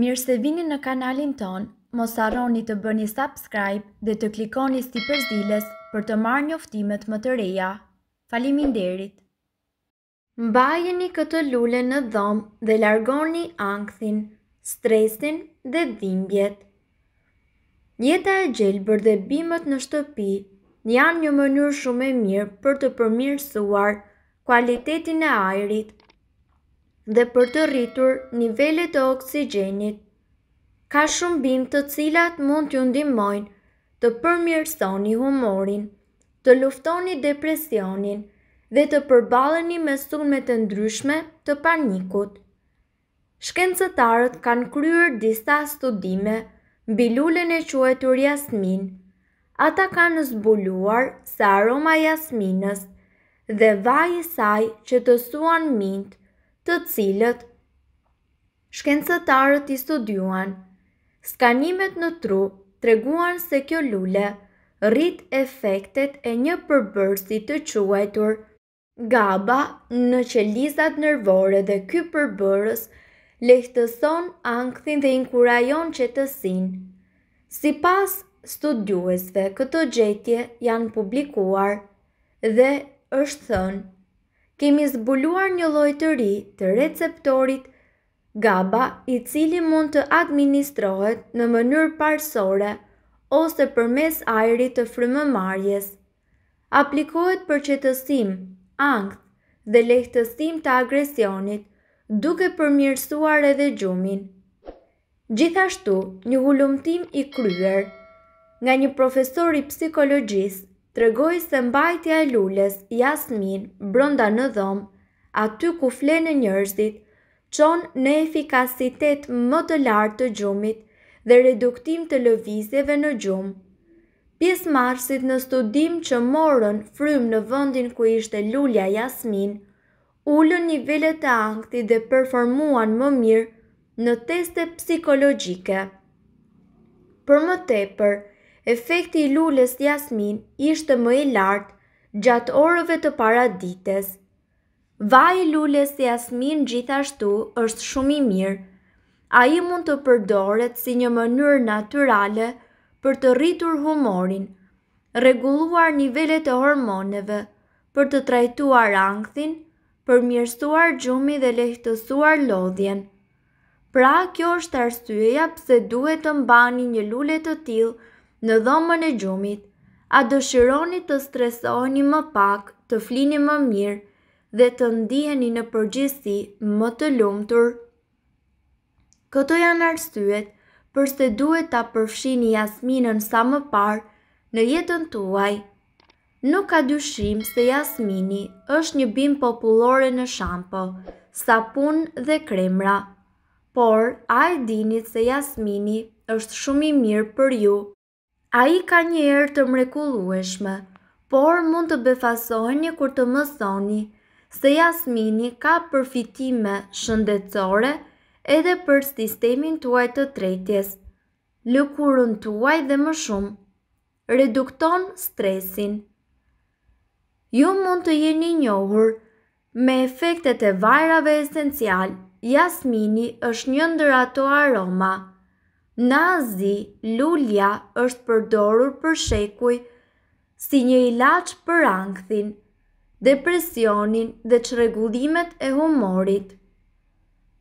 Mirë se vini në kanalin ton, mos arroni të bëni subscribe dhe të klikoni sti përzilës për të marrë një më të reja. Falimin derit! Mbajeni këtë lule në dhomë dhe largoni angthin, stresin dhe dhimbjet. Njeta e gjelë dhe bimët në shtëpi janë një mënyrë shumë e mirë për të përmirësuar kualitetin e ajrit dhe për të rritur nivellet të oksigenit. Ka shumë bim të cilat mund t'ju ndimojnë të përmjërstoni humorin, të luftoni depresionin dhe të përbaleni me sunmet e ndryshme të panikut. Shkencëtarët kanë kryer disa studime mbi lulen e quajtur jasmin. Ata kanë zbuluar se aroma jasminës dhe vaji i saj që të suan mintë të cilët shkencëtarët i studiuan. Skanimet në tru treguan se kjo lule rrit efektet e një përbërsi të quajtur GABA në qelizat nërvore dhe ky përbërës lehtëson ankthin dhe inkurajon qetësin. Si pas studiuesve, këto gjetje janë publikuar dhe është thënë kemi zbuluar një lloj të ri të receptorit GABA i cili mund të administrohet në mënyrë parsore ose përmes ajrit të frymëmarrjes. Aplikohet për qetësim, ankth dhe lehtësim të agresionit, duke përmirësuar edhe gjumin. Gjithashtu, një hulumtim i kryer nga një profesor i psikologjisë të se mbajtja e lulles, jasmin, bronda në dhom, aty ku flenë njërzit, qon në efikasitet më të lartë të gjumit dhe reduktim të lëvizjeve në gjum. Pjesë marsit në studim që morën frym në vëndin ku ishte lulja jasmin, ullën nivellet të angti dhe performuan më mirë në teste psikologjike. Për më tepër, efekti i lulles jasmin ishte më i lartë gjatë orëve të para ditës. Vaj lulles jasmin gjithashtu është shumë i mirë. A i mund të përdoret si një mënyrë naturale për të rritur humorin, reguluar nivellet e hormoneve, për të trajtuar angthin, për mirësuar gjumi dhe lehtësuar lodhjen. Pra, kjo është arsyeja pse duhet të mbani një lule të tilë në dhomën e gjumit, a dëshironi të stresoni më pak, të flini më mirë dhe të ndiheni në përgjithsi më të lumtur? Këto janë arsyet përse duhet ta përfshini Jasminën sa më parë në jetën tuaj. Nuk ka dyshim se Jasmini është një bim popullore në shampo, sapun dhe kremra, por a e dinit se Jasmini është shumë i mirë për ju. A i ka një erë të mrekulueshme, por mund të befasoheni një kur të mësoni, se jasmini ka përfitime shëndecore edhe për sistemin të të tretjes, lukurën të dhe më shumë, redukton stresin. Ju mund të jeni njohur me efektet e vajrave esencial, jasmini është një ndër ato aroma. Nazi lulja është përdorur për shekuj si një ilaq për angthin, depresionin dhe qregullimet e humorit.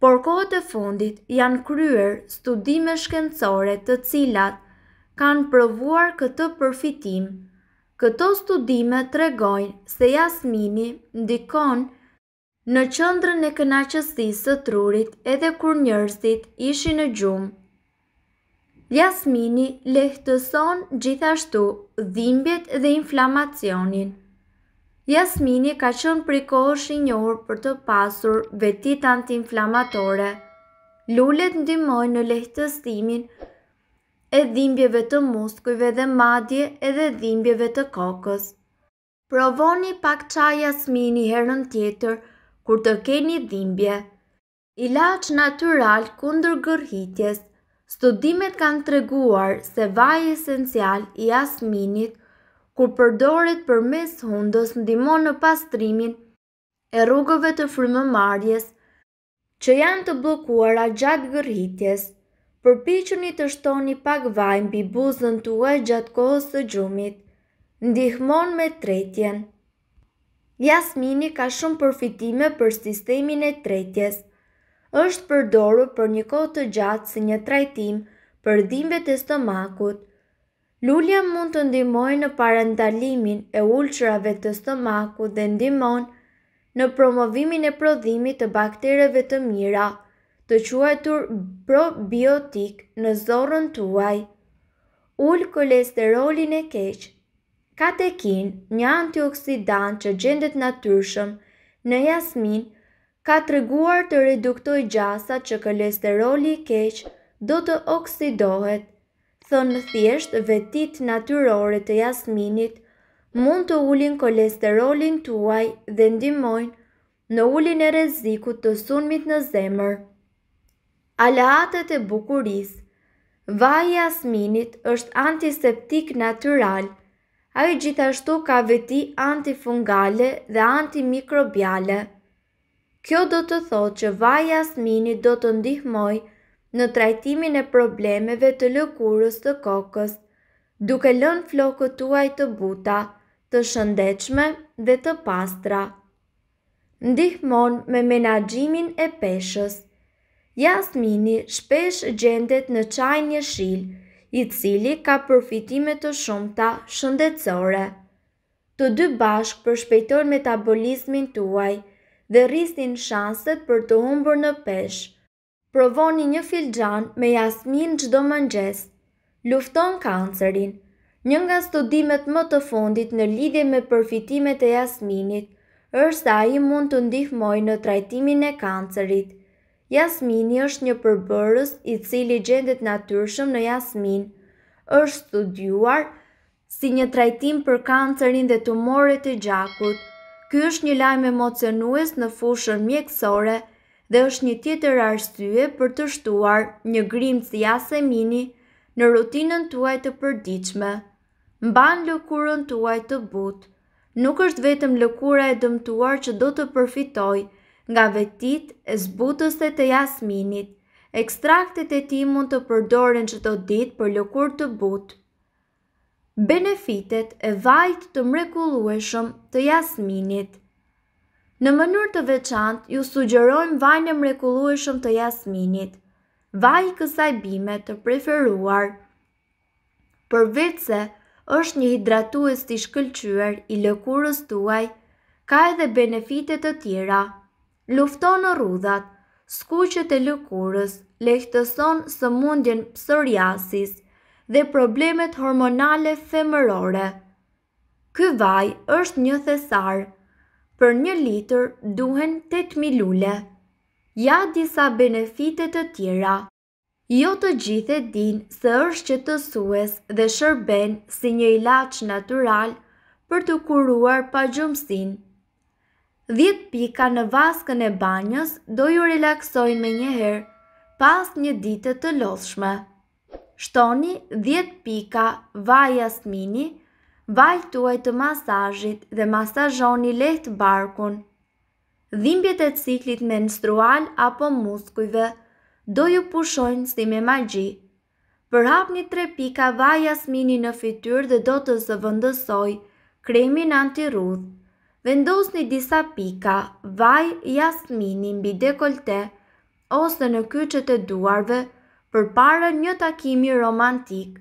Por kohët e fundit janë kryer studime shkencore të cilat kanë provuar këtë përfitim. Këto studime tregojnë se jasmini ndikon në qëndrën e kënaqësisë së trurit edhe kur njerëzit ishin në gjumë. Jasmini lehtëson gjithashtu dhimbjet dhe inflamacionin. Jasmini ka qënë prikosh i njohur për të pasur vetit antiinflamatore. Lullet ndimoj në lehtësimin e dhimbjeve të muskujve dhe madje edhe dhimbjeve të kokës. Provoni pak qa jasmini herën tjetër kur të keni dhimbje. Ilaq natural kundër gërhitjes Studimet kanë të reguar se vaj esencial i asminit, kur përdoret për mes hundës dimon në pastrimin e rrugove të marjes që janë të blokuara gjatë gërhitjes, përpichuni të shtoni pak vajnë bi buzën të uaj gjatë kohës të gjumit, ndihmon me tretjen. Jasmini ka shumë përfitime për sistemin e tretjes – është përdoru për një kohë të gjatë si një trajtim për dhimbet e stomakut. Lulja mund të ndimoj në parendalimin e ulqërave të stomakut dhe ndimon në promovimin e prodhimit të baktereve të mira, të quajtur probiotik në zorën tuaj. Ull kolesterolin e keq. Katekin, një antioksidant që gjendet natyrshëm në jasmin, ka të reguar të reduktoj gjasa që kolesteroli keq do të oksidohet. Thënë thjesht vetit natyrore të jasminit mund të ullin kolesterolin tuaj dhe ndimojnë në ullin e rezikut të sunmit në zemër. Alatet e bukuris Vaj jasminit është antiseptik natural, a i gjithashtu ka veti antifungale dhe antimikrobiale. Kjo do të thotë që vaj jasmini do të ndihmoj në trajtimin e problemeve të lëkurës të kokës, duke lën flokët tuaj të buta, të shëndechme dhe të pastra. Ndihmon me menagjimin e peshës. Jasmini shpesh gjendet në qaj një shilë, i cili ka përfitimet të shumëta shëndecore. Të dy bashkë përshpejtor metabolizmin tuaj, dhe rristin shanset për të humbur në peshë. Provoni një filxhan me jasmin çdo mëngjes. Lufton kancerin. Një nga studimet më të fundit në lidhje me përfitimet e jasminit ërsa se ai mund të ndihmojë në trajtimin e kancerit. Jasmini është një përbërës i cili gjendet natyrshëm në jasmin. Është studiuar si një trajtim për kancerin dhe tumore e gjakut. Ky është një lajm emocionues në fushën mjekësore dhe është një tjetër arsye për të shtuar një grim jasemini në rutinën tuaj të përdiqme. Mban lëkurën tuaj të butë. Nuk është vetëm lëkura e dëmtuar që do të përfitoj nga vetit e zbutës e të jasminit. Ekstraktet e ti mund të përdoren që do ditë për lëkur të butë benefitet e vajt të mrekullueshëm të jasminit. Në mënyrë të veçantë, ju sugjerojmë vajin e mrekullueshëm të jasminit, vaj i kësaj bime të preferuar. Për vetëse, është një hidratues të shkëlqyer i lëkurës tuaj, ka edhe benefite të tjera. Lufton rrudhat, skuqet e lëkurës, lehtëson mundjen pësër psoriasis, dhe problemet hormonale femërore. Ky vaj është një thesar. Për një litër duhen 8 milule. Ja disa benefitet të tjera. Jo të gjithë e din se është që të sues dhe shërben si një ilaq natural për të kuruar pa gjumësin. 10 pika në vaskën e banjës do ju relaksojnë me njëherë pas një ditë të loshme. Shtoni 10 pika vaj jasmini, vaj tuaj të masajit dhe masajoni leht barkun. Dhimbjet e ciklit menstrual apo muskujve do ju pushojnë si me magji. Përhap një 3 pika vaj jasmini në fityr dhe do të zëvëndësoj kremin antirudh. Vendos një disa pika vaj jasmini mbi dekolte ose në kyqet e duarve të për para një takimi romantik.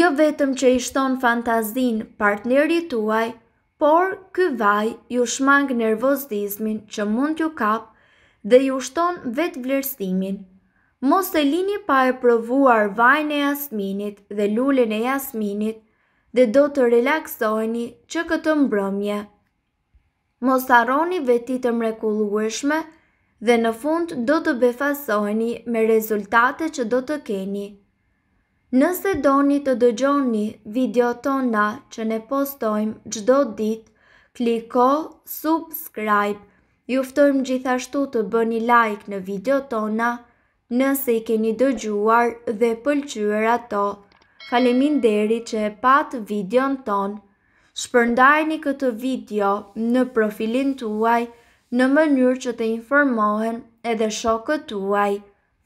Jo vetëm që i shton fantazin partneri tuaj, por ky vaj ju shmang nervozdizmin që mund t'ju kap dhe ju shton vetë vlerstimin. Mos e lini pa e provuar vajnë e jasminit dhe lullin e jasminit dhe do të relaksojni që këtë mbrëmje. Mos arroni vetit të mrekulueshme dhe në fund do të befasoheni me rezultate që do të keni. Nëse doni të dëgjoni video tona që ne postojmë gjdo dit, kliko subscribe, juftojmë gjithashtu të bëni like në video tona nëse i keni dëgjuar dhe pëlqyër ato. Kalemin deri që e patë video në tonë, shpërndajni këtë video në profilin të në mënyrë që të informohen edhe shokët tuaj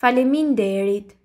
faleminderit